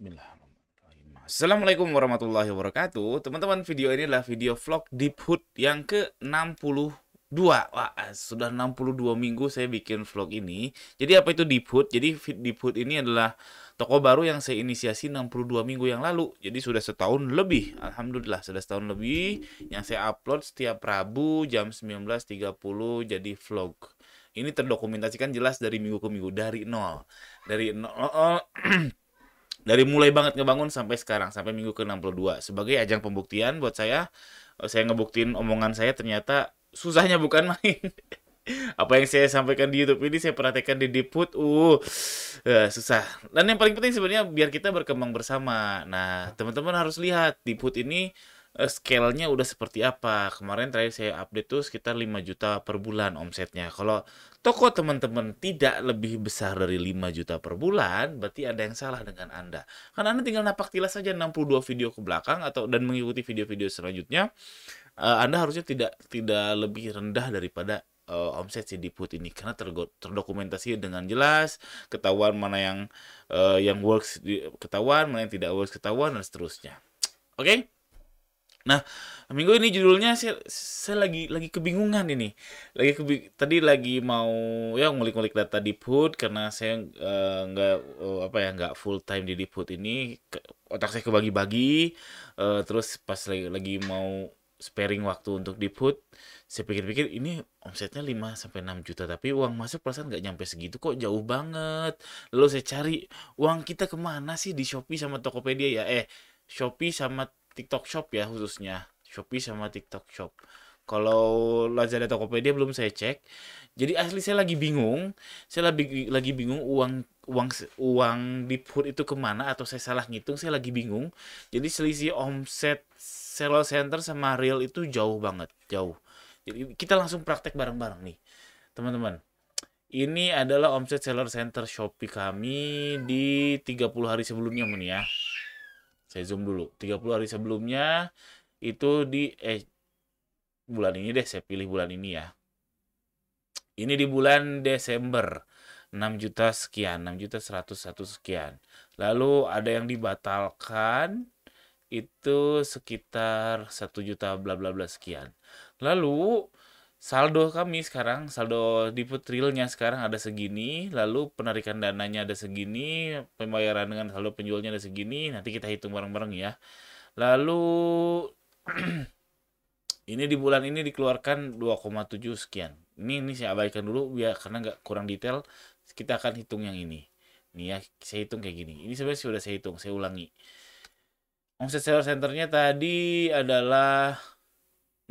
Bismillahirrahmanirrahim. Assalamualaikum warahmatullahi wabarakatuh. Teman-teman, video ini adalah video vlog Deep Hood yang ke-62. Wah, sudah 62 minggu saya bikin vlog ini. Jadi apa itu Deep Hood? Jadi Deep Hood ini adalah toko baru yang saya inisiasi 62 minggu yang lalu. Jadi sudah setahun lebih. Alhamdulillah sudah setahun lebih yang saya upload setiap Rabu jam 19.30 jadi vlog ini terdokumentasikan jelas dari minggu ke minggu dari nol dari nol dari mulai banget ngebangun sampai sekarang sampai minggu ke-62 sebagai ajang pembuktian buat saya eh, saya ngebuktiin omongan saya ternyata susahnya bukan main apa yang saya sampaikan di YouTube ini saya perhatikan di Diput uh, uh susah dan yang paling penting sebenarnya biar kita berkembang bersama nah teman-teman harus lihat Diput ini uh, scale-nya udah seperti apa kemarin terakhir saya update tuh sekitar 5 juta per bulan omsetnya kalau toko teman-teman tidak lebih besar dari 5 juta per bulan, berarti ada yang salah dengan Anda. Karena Anda tinggal napak tilas saja 62 video ke belakang atau dan mengikuti video-video selanjutnya, uh, Anda harusnya tidak tidak lebih rendah daripada uh, omset si Diput ini karena terdokumentasi dengan jelas, ketahuan mana yang uh, yang works ketahuan, mana yang tidak works ketahuan dan seterusnya. Oke? Okay? Nah, minggu ini judulnya sih saya lagi lagi kebingungan ini. Lagi kebing, tadi lagi mau ya ngulik-ngulik data di Put karena saya eh, nggak uh, uh, apa ya nggak full time di Put ini ke, otak saya kebagi-bagi uh, terus pas lagi, lagi mau sparing waktu untuk di put saya pikir-pikir ini omsetnya 5 sampai 6 juta tapi uang masuk perasaan nggak nyampe segitu kok jauh banget lalu saya cari uang kita kemana sih di Shopee sama Tokopedia ya eh Shopee sama TikTok Shop ya khususnya Shopee sama TikTok Shop kalau Lazada Tokopedia belum saya cek jadi asli saya lagi bingung saya lagi lagi bingung uang uang uang di put itu kemana atau saya salah ngitung saya lagi bingung jadi selisih omset seller center sama real itu jauh banget jauh jadi kita langsung praktek bareng-bareng nih teman-teman ini adalah omset seller center Shopee kami di 30 hari sebelumnya mun ya saya zoom dulu 30 hari sebelumnya itu di eh bulan ini deh saya pilih bulan ini ya ini di bulan Desember 6 juta sekian 6 juta satu sekian lalu ada yang dibatalkan itu sekitar 1 juta bla bla bla sekian lalu saldo kami sekarang saldo di putrilnya sekarang ada segini lalu penarikan dananya ada segini pembayaran dengan saldo penjualnya ada segini nanti kita hitung bareng-bareng ya lalu ini di bulan ini dikeluarkan 2,7 sekian ini ini saya abaikan dulu biar karena nggak kurang detail kita akan hitung yang ini nih ya saya hitung kayak gini ini sebenarnya sudah saya hitung saya ulangi omset seller centernya tadi adalah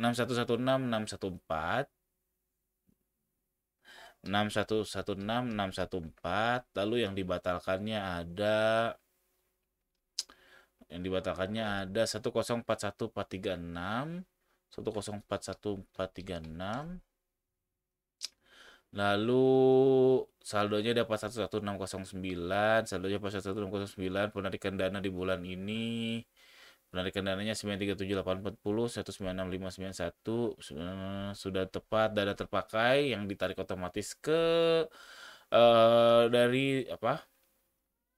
6116 614 6116 614 lalu yang dibatalkannya ada yang dibatalkannya ada 1041436 1041436 lalu saldonya dapat 11609 saldonya dapat 11609 penarikan dana di bulan ini Penarikan dananya 9378401965991 sudah sudah tepat dana terpakai yang ditarik otomatis ke uh, dari apa?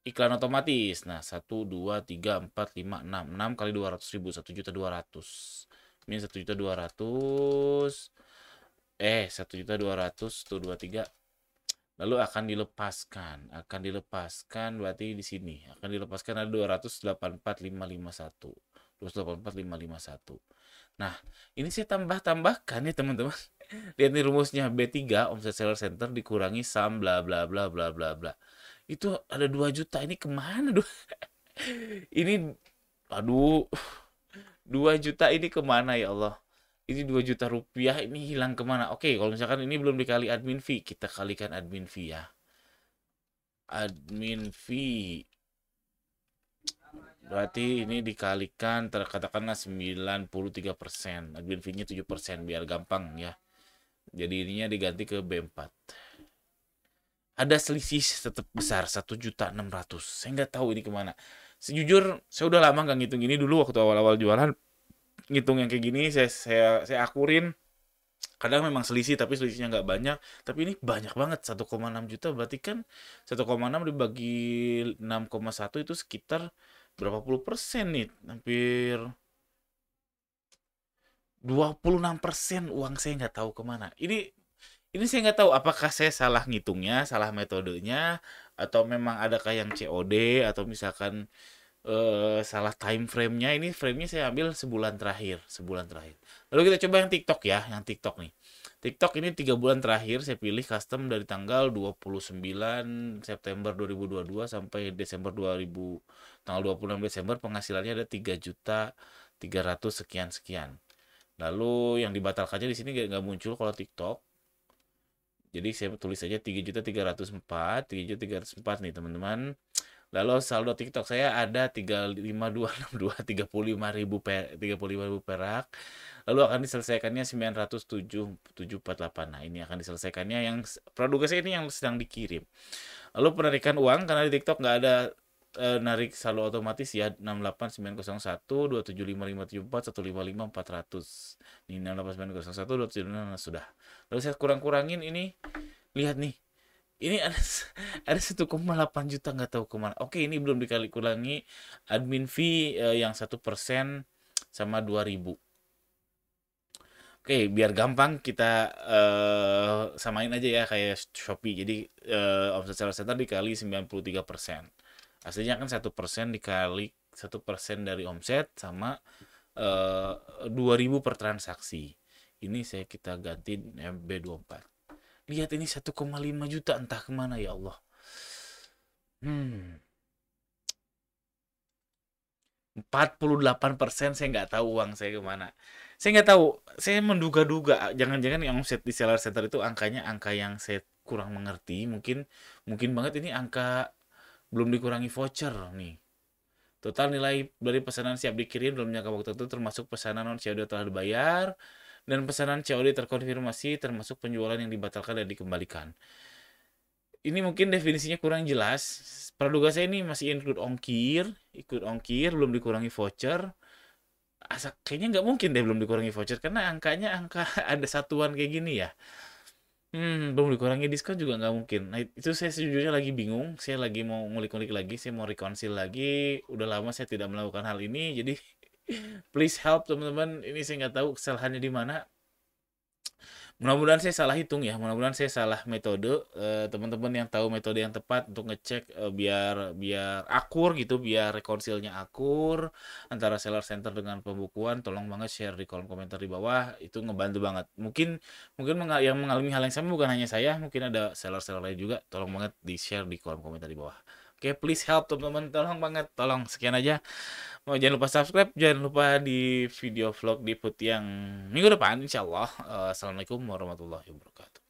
iklan otomatis. Nah, 1 2 3 4 5 6 6 kali 200 ribu 1 juta 200. min 1 juta 200. Eh, 1 juta 200 tuh 23 lalu akan dilepaskan akan dilepaskan berarti di sini akan dilepaskan ada 284551 284551 nah ini saya tambah tambahkan ya teman-teman lihat nih rumusnya B3 omset seller center dikurangi sam bla bla bla bla bla bla itu ada 2 juta ini kemana dua ini aduh 2 juta ini kemana ya Allah ini 2 juta rupiah ini hilang kemana? Oke, kalau misalkan ini belum dikali admin fee, kita kalikan admin fee ya. Admin fee. Berarti ini dikalikan terkatakanlah 93%. persen Admin fee-nya 7% persen biar gampang ya. Jadi ininya diganti ke B4 ada selisih tetap besar satu juta enam ratus saya nggak tahu ini kemana sejujur saya udah lama nggak ngitung ini dulu waktu awal-awal jualan ngitung yang kayak gini saya saya saya akurin kadang memang selisih tapi selisihnya nggak banyak tapi ini banyak banget 1,6 juta berarti kan 1,6 dibagi 6,1 itu sekitar berapa puluh persen nih hampir 26 persen uang saya nggak tahu kemana ini ini saya nggak tahu apakah saya salah ngitungnya salah metodenya atau memang adakah yang COD atau misalkan uh, salah time frame-nya ini frame-nya saya ambil sebulan terakhir sebulan terakhir lalu kita coba yang TikTok ya yang TikTok nih TikTok ini tiga bulan terakhir saya pilih custom dari tanggal 29 September 2022 sampai Desember 2000 tanggal 26 Desember penghasilannya ada 3 juta 300 sekian sekian. Lalu yang dibatalkannya di sini nggak muncul kalau TikTok. Jadi saya tulis aja 3 juta 304, 3 juta 304 nih teman-teman. Lalu saldo TikTok saya ada 35262 35.000 ribu per, 35 ribu perak. Lalu akan diselesaikannya 907.748. Nah, ini akan diselesaikannya yang produk saya ini yang sedang dikirim. Lalu penarikan uang karena di TikTok nggak ada e, narik saldo otomatis ya 68901 Ini 68901 nah, sudah. Lalu saya kurang-kurangin ini lihat nih ini ada ada delapan juta nggak tahu kemana oke ini belum dikali kurangi admin fee eh, yang satu persen sama dua ribu. oke biar gampang kita eh, samain aja ya kayak shopee jadi eh, omset seller center dikali tiga persen aslinya kan satu persen dikali satu persen dari omset sama eh, dua ribu per transaksi ini saya kita ganti eh, MB24 lihat ini 1,5 juta entah kemana ya Allah hmm 48% saya nggak tahu uang saya kemana. Saya nggak tahu, saya menduga-duga. Jangan-jangan yang omset di seller center itu angkanya angka yang saya kurang mengerti. Mungkin mungkin banget ini angka belum dikurangi voucher nih. Total nilai dari pesanan siap dikirim dalam jangka waktu itu termasuk pesanan non siap telah dibayar, dan pesanan COD terkonfirmasi termasuk penjualan yang dibatalkan dan dikembalikan. Ini mungkin definisinya kurang jelas. Praduga saya ini masih include ongkir, ikut ongkir, belum dikurangi voucher. Asa, kayaknya nggak mungkin deh belum dikurangi voucher karena angkanya angka ada satuan kayak gini ya. Hmm, belum dikurangi diskon juga nggak mungkin. Nah, itu saya sejujurnya lagi bingung. Saya lagi mau ngulik-ngulik lagi, saya mau rekonsil lagi. Udah lama saya tidak melakukan hal ini, jadi please help teman-teman ini saya nggak tahu kesalahannya di mana mudah-mudahan saya salah hitung ya mudah-mudahan saya salah metode eh, teman-teman yang tahu metode yang tepat untuk ngecek eh, biar biar akur gitu biar rekonsilnya akur antara seller center dengan pembukuan tolong banget share di kolom komentar di bawah itu ngebantu banget mungkin mungkin yang mengalami hal yang sama bukan hanya saya mungkin ada seller-seller lain juga tolong banget di share di kolom komentar di bawah Oke, okay, please help teman-teman, tolong banget, tolong sekian aja. Mau jangan lupa subscribe, jangan lupa di video vlog di putih yang minggu depan, insyaallah. Uh, eh, Assalamualaikum warahmatullahi wabarakatuh.